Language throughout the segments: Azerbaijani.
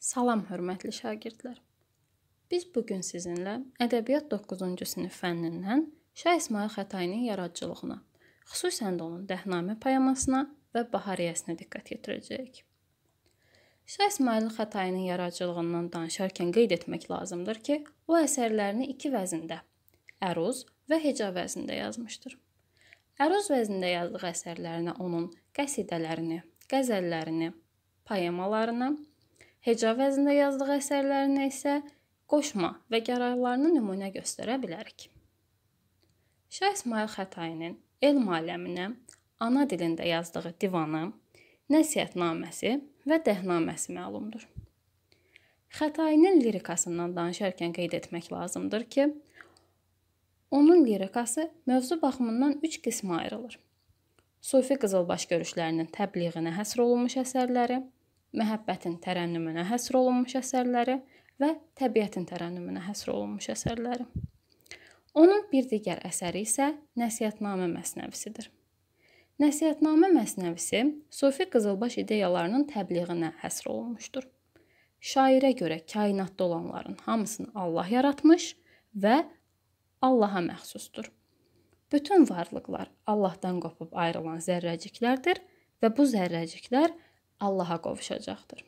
Salam hörmətli şagirdlər. Biz bu gün sizinlə ədəbiyyat 9-cu sinif fənnindən Şah İsmayıl Xətainin yaradıcılığına, xüsusən də onun Dəhnamə poemasına və Bahariyəsinə diqqət yetirəcəyik. Şah İsmayıl Xətainin yaradıcılığından danışarkən qeyd etmək lazımdır ki, o əsərlərini iki vəzində, əruz və heca vəznində yazmışdır. Əruz vəznində yazdığı əsərlərinə onun qəsidələrini, qəzəllərini, poemalarını Heca vəznində yazdığı əsərlərinə isə qoşma və qərarlarını nümunə göstərə bilərik. Şah İsmayıl Xətayinin elm aləminə ana dilində yazdığı divanı, nəsihətnaməsi və dəhnaməsi məlumdur. Xətayinin lirikasından danışarkən qeyd etmək lazımdır ki, onun lirikası mövzu baxımından 3 qismə ayrılır. Sufi qızılbaş görüşlərinin təbliğinə həsr olunmuş əsərləri, məhəbbətin tərənnümünə həsr olunmuş əsərləri və təbiətin tərənnümünə həsr olunmuş əsərləri. Onun bir digər əsəri isə Nəsihətnamə məsnəvisidir. Nəsihətnamə məsnəvisi sufi qızılbaş ideyalarının təbliğinə həsr olunmuşdur. Şairə görə kainatda olanların hamısını Allah yaratmış və Allaha məxsusdur. Bütün varlıqlar Allahdan qopub ayrılan zərrəciklərdir və bu zərrəciklər Allaha qovuşacaqdır.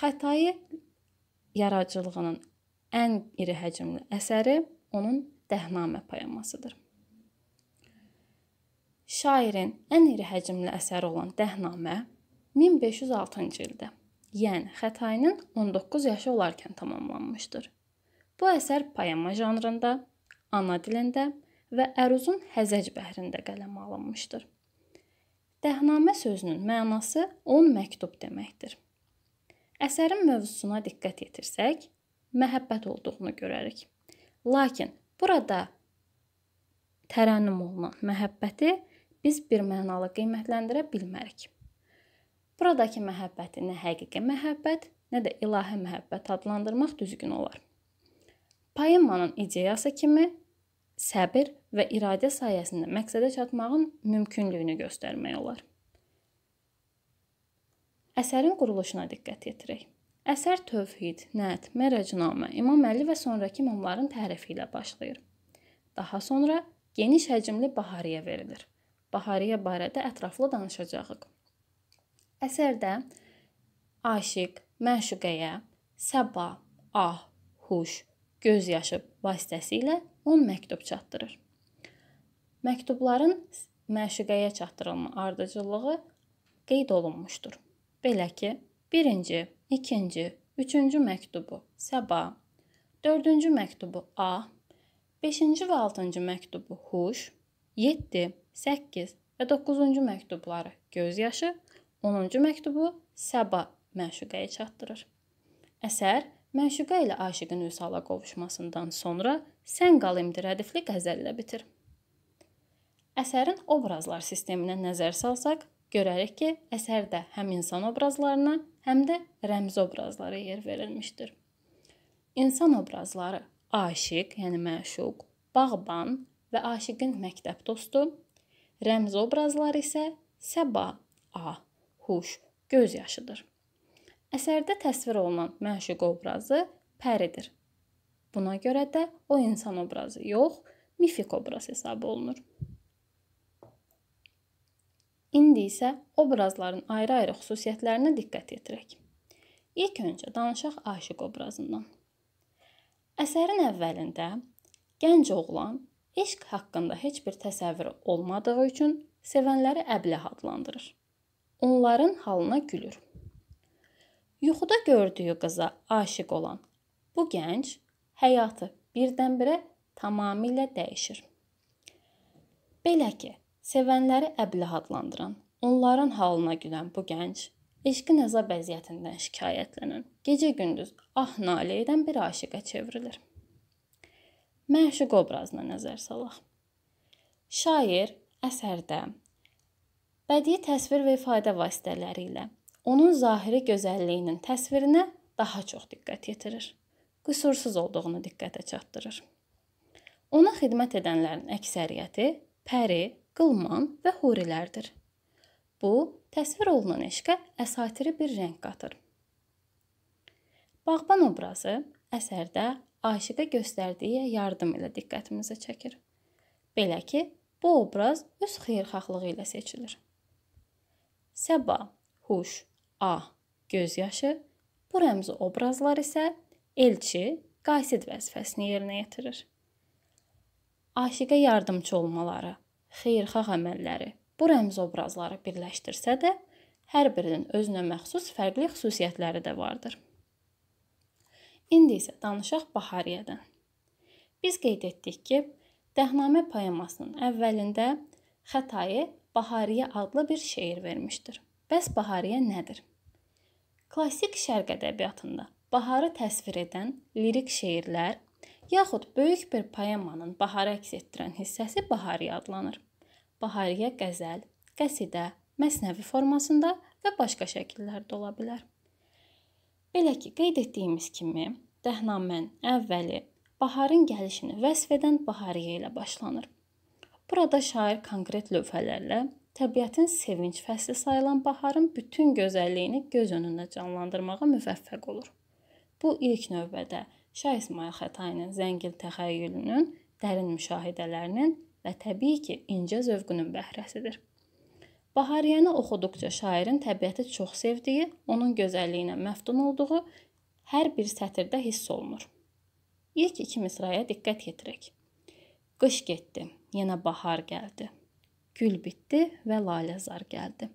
Xətayi yaradıcılığının ən iri həcmli əsəri onun Dəhnamə poemasıdır. Şairin ən iri həcmli əsəri olan Dəhnamə 1506-cı ildə, yəni Xətayinin 19 yaşı olarkən tamamlanmışdır. Bu əsər poema janrında, ana dilində və əruzun həzəc bəhrində qələmə alınmışdır. Dəhnamə sözünün mənası 10 məktub deməkdir. Əsərin mövzusuna diqqət yetirsək, məhəbbət olduğunu görərik. Lakin burada tərənnüm olunan məhəbbəti biz bir mənalı qiymətləndirə bilmərik. Buradakı məhəbbəti nə həqiqi məhəbbət, nə də ilahi məhəbbət adlandırmaq düzgün olar. Poemanın ideyası kimi səbir və iradə sayəsində məqsədə çatmağın mümkünlüyünü göstərmək olar. Əsərin quruluşuna diqqət yetirək. Əsər Tövhid, Nət, Mərəcnamə, İmam Əli və sonrakı imamların tərifi ilə başlayır. Daha sonra geniş həcmli Bahariyə verilir. Bahariyə barədə ətraflı danışacağıq. Əsərdə aşiq, məşuqəyə, səba, ah, huş, göz yaşı vasitəsilə 10 məktub çatdırır. Məktubların məşuqəyə çatdırılma ardıcıllığı qeyd olunmuşdur. Belə ki, 1-ci, 2-ci, 3-cü məktubu Səba, 4-cü məktubu A, 5-ci və 6-cı məktubu Huş, 7, 8 və 9-cu məktubları Göz yaşı, 10-cu məktubu Səba məşuqəyə çatdırır. Əsər Məşuqə ilə aşiqin Vüsala qovuşmasından sonra Sən qal imdir hədifli qəzəllə bitir. Əsərin obrazlar sisteminə nəzər salsaq, görərik ki, əsərdə həm insan obrazlarına, həm də rəmz obrazlara yer verilmişdir. İnsan obrazları aşiq, yəni məşuq, bağban və aşiqin məktəb dostu, rəmz obrazları isə səba, a, ah, huş, göz yaşıdır. Əsərdə təsvir olunan məşuq obrazı pəridir. Buna görə də o insan obrazı yox, mifik obraz hesab olunur. İndi isə obrazların ayrı-ayrı xüsusiyyətlərinə diqqət yetirək. İlk öncə danışaq aşiq obrazından. Əsərin əvvəlində gənc oğlan eşq haqqında heç bir təsəvvürü olmadığı üçün sevənləri əbləh adlandırır. Onların halına gülür. Yuxuda gördüyü qıza aşiq olan bu gənc həyatı birdən-birə tamamilə dəyişir. Belə ki, sevənləri əbləh adlandıran, onların halına gülən bu gənc eşqin əzab vəziyyətindən şikayətlənən, gecə-gündüz ah nalə edən bir aşiqə çevrilir. Məşuq obrazına nəzər salaq. Şair əsərdə bədii təsvir və ifadə vasitələri ilə onun zahiri gözəlliyinin təsvirinə daha çox diqqət yetirir. Qüsursuz olduğunu diqqətə çatdırır. Ona xidmət edənlərin əksəriyyəti pəri, qılman və hurilərdir. Bu, təsvir olunan eşqə əsatiri bir rəng qatır. Bağban obrazı əsərdə aşiqə göstərdiyi yardım ilə diqqətimizi çəkir. Belə ki, bu obraz öz xeyirxahlığı ilə seçilir. Səba, huş, A. Göz yaşı. Bu rəmzi obrazlar isə elçi, qasid vəzifəsini yerinə yetirir. Aşiqə yardımçı olmaları, xeyirxah əməlləri bu rəmz obrazları birləşdirsə də, hər birinin özünə məxsus fərqli xüsusiyyətləri də vardır. İndi isə danışaq Bahariyədən. Biz qeyd etdik ki, Dəhnamə poemasının əvvəlində Xətayi Bahariyə adlı bir şeir vermişdir. Bəs bahariyyə nədir? Klassik şərq ədəbiyyatında baharı təsvir edən lirik şeirlər yaxud böyük bir poemanın baharı əks etdirən hissəsi bahariyyə adlanır. Bahariyyə qəzəl, qəsidə, məsnəvi formasında və başqa şəkillərdə ola bilər. Belə ki, qeyd etdiyimiz kimi, Dəhnamən əvvəli baharın gəlişini vəsf edən bahariyyə ilə başlanır. Burada şair konkret lövhələrlə təbiətin sevinc fəsli sayılan baharın bütün gözəlliyini göz önündə canlandırmağa müvəffəq olur. Bu ilk növbədə Şah İsmayıl Xətainin zəngin təxəyyülünün, dərin müşahidələrinin və təbii ki, incə zövqünün bəhrəsidir. Bahariyyəni oxuduqca şairin təbiəti çox sevdiyi, onun gözəlliyinə məftun olduğu hər bir sətirdə hiss olunur. İlk iki misraya diqqət yetirək. Qış getdi, yenə bahar gəldi gül bitdi və laləzar gəldi.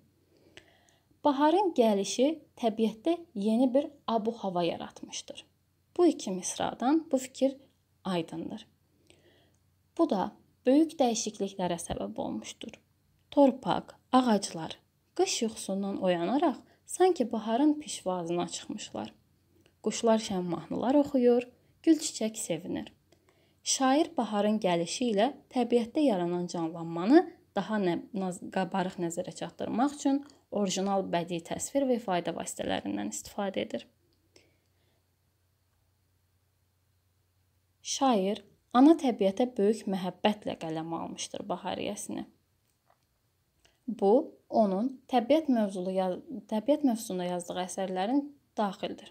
Baharın gəlişi təbiətdə yeni bir abu-hava yaratmışdır. Bu iki misradan bu fikir aydındır. Bu da böyük dəyişikliklərə səbəb olmuşdur. Torpaq, ağaclar qış yuxusundan oyanaraq sanki baharın pişvazına çıxmışlar. Quşlar şən mahnılar oxuyur, gül çiçək sevinir. Şair baharın gəlişi ilə təbiətdə yaranan canlanmanı daha nə, qabarıq nəzərə çatdırmaq üçün orijinal bədii təsvir və ifadə vasitələrindən istifadə edir. Şair ana təbiətə böyük məhəbbətlə qələmə almışdır bahariyəsini. Bu onun təbiət mövzulu təbiət mövzusunda yazdığı əsərlərin daxildir.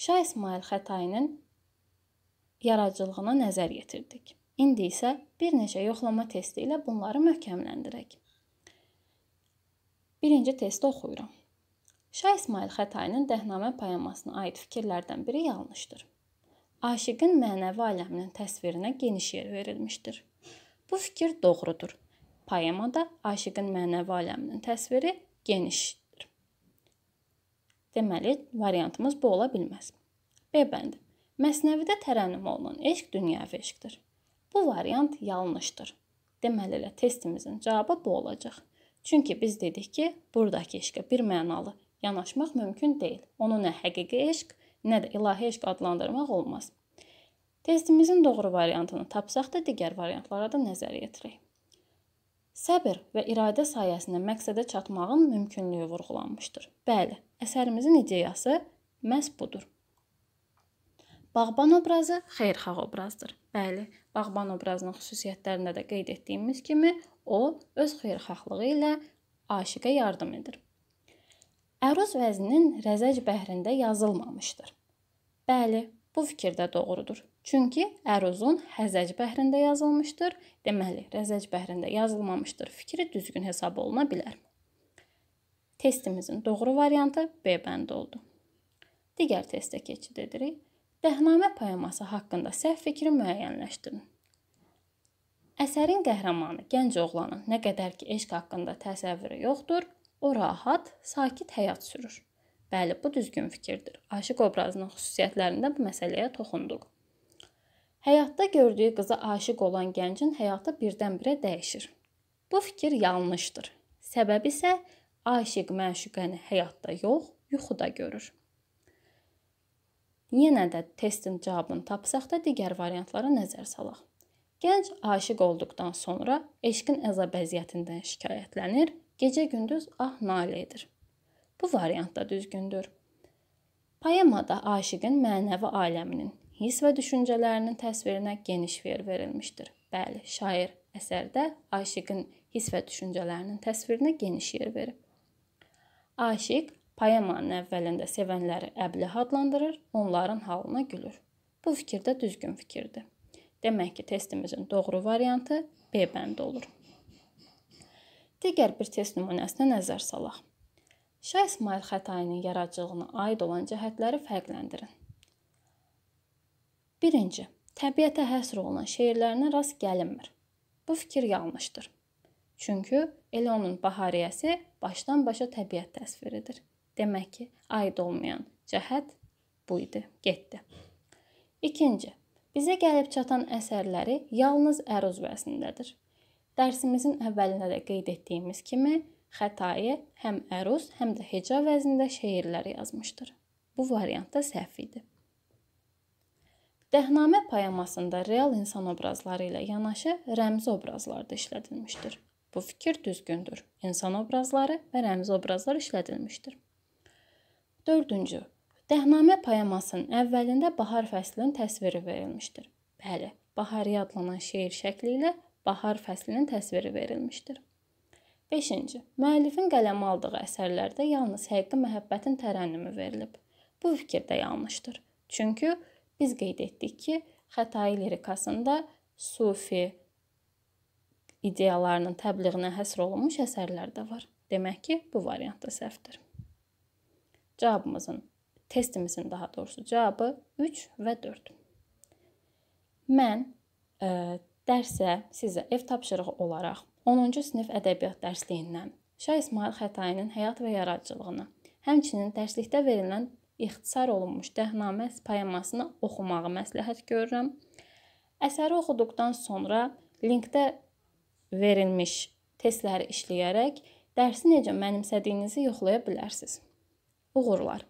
Şah İsmail Xətainin yaradıcılığına nəzər yetirdik. İndi isə bir neçə yoxlama testi ilə bunları möhkəmləndirək. Birinci testi oxuyuram. Şah İsmail Xətayinin Dəhnamə poemasına aid fikirlərdən biri yanlışdır. Aşiqin mənəvi aləminin təsvirinə geniş yer verilmişdir. Bu fikir doğrudur. Poemada aşiqin mənəvi aləminin təsviri genişdir. Deməli, variantımız bu ola bilməz. B bəndi. Məsnəvidə tərənnüm olunan eşq dünyəvi eşqdir. Bu variant yanlışdır. Deməli elə testimizin cavabı bu olacaq. Çünki biz dedik ki, buradakı eşqə bir mənalı yanaşmaq mümkün deyil. Onu nə həqiqi eşq, nə də ilahi eşq adlandırmaq olmaz. Testimizin doğru variantını tapsaq da digər variantlara da nəzər yetirək. Səbir və iradə sayəsində məqsədə çatmağın mümkünlüyü vurğulanmışdır. Bəli, əsərimizin ideyası məhz budur. Bağban obrazı xeyirxah obrazdır. Bəli, Bağban obrazının xüsusiyyətlərində də qeyd etdiyimiz kimi, o öz xeyirxahlığı ilə aşiqə yardım edir. Əruz vəzninin rəzəc bəhrində yazılmamışdır. Bəli, bu fikir də doğrudur. Çünki əruzun həzəc bəhrində yazılmışdır. Deməli, rəzəc bəhrində yazılmamışdır. Fikri düzgün hesab oluna bilər. Testimizin doğru variantı B bəndi oldu. Digər testə keçid edirik. Dəhnamə poeması haqqında səhv fikri müəyyənləşdirin. Əsərin qəhrəmanı gənc oğlanın nə qədər ki eşq haqqında təsəvvürü yoxdur, o rahat, sakit həyat sürür. Bəli, bu düzgün fikirdir. Aşiq obrazının xüsusiyyətlərində bu məsələyə toxunduq. Həyatda gördüyü qıza aşiq olan gəncin həyatı birdən-birə dəyişir. Bu fikir yanlışdır. Səbəb isə aşiq məşuqəni həyatda yox, yuxuda görür. Yenə də testin cavabını tapsaq da digər variantlara nəzər salaq. Gənc aşiq olduqdan sonra eşqin əzab əziyyətindən şikayətlənir, gecə-gündüz ah nalə edir. Bu variant da düzgündür. Poemada aşiqin mənəvi aləminin, hiss və düşüncələrinin təsvirinə geniş yer verilmişdir. Bəli, şair əsərdə aşiqin hiss və düşüncələrinin təsvirinə geniş yer verib. Aşiq Poemanın əvvəlində sevənləri əbləh adlandırır, onların halına gülür. Bu fikir də düzgün fikirdir. Demək ki, testimizin doğru variantı B bəndi olur. Digər bir test nümunəsinə nəzər salaq. Şah İsmail Xətainin yaradıcılığına aid olan cəhətləri fərqləndirin. 1. Təbiətə həsr olunan şeirlərinə rast gəlinmir. Bu fikir yanlışdır. Çünki elə onun bahariyəsi başdan-başa təbiət təsviridir. Demək ki, aid olmayan cəhət bu idi. Getdi. İkinci. Bizə gəlib çatan əsərləri yalnız əruz vəznindədir. Dərsimizin əvvəlində də qeyd etdiyimiz kimi, Xətai həm əruz, həm də heca vəznində şeirlər yazmışdır. Bu variant da səhv idi. Dəhnamə poemasında real insan obrazları ilə yanaşı rəmzi obrazlar da işlədilmişdir. Bu fikir düzgündür. İnsan obrazları və rəmzi obrazlar işlədilmişdir. Dördüncü. Dəhnamə poemasının əvvəlində bahar fəslinin təsviri verilmişdir. Bəli, bahariyə adlanan şeir şəkli ilə bahar fəslinin təsviri verilmişdir. 5-ci. Müəllifin qələmə aldığı əsərlərdə yalnız həqiqi məhəbbətin tərənnümü verilib. Bu fikir də yanlışdır. Çünki biz qeyd etdik ki, Xətai lirikasında sufi ideyalarının təbliğinə həsr olunmuş əsərlər də var. Demək ki, bu variant da səhvdir. Cavabımızın, testimizin daha doğrusu cavabı 3 və 4. Mən ə, e, dərsə sizə ev tapşırığı olaraq 10-cu sinif ədəbiyyat dərsliyindən Şah İsmail Xətayinin həyat və yaradıcılığını, həmçinin dərslikdə verilən ixtisar olunmuş Dəhnamə poemasını oxumağı məsləhət görürəm. Əsəri oxuduqdan sonra linkdə verilmiş testləri işləyərək dərsi necə mənimsədiyinizi yoxlaya bilərsiniz. Uğurlar.